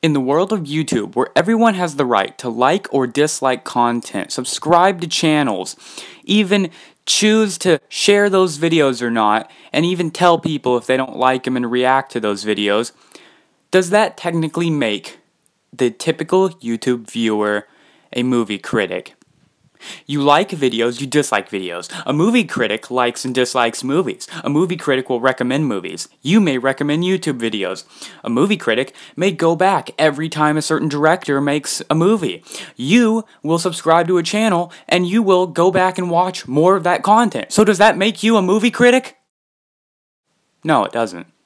In the world of YouTube, where everyone has the right to like or dislike content, subscribe to channels, even choose to share those videos or not, and even tell people if they don't like them and react to those videos, does that technically make the typical YouTube viewer a movie critic? You like videos, you dislike videos. A movie critic likes and dislikes movies. A movie critic will recommend movies. You may recommend YouTube videos. A movie critic may go back every time a certain director makes a movie. You will subscribe to a channel and you will go back and watch more of that content. So, does that make you a movie critic? No, it doesn't.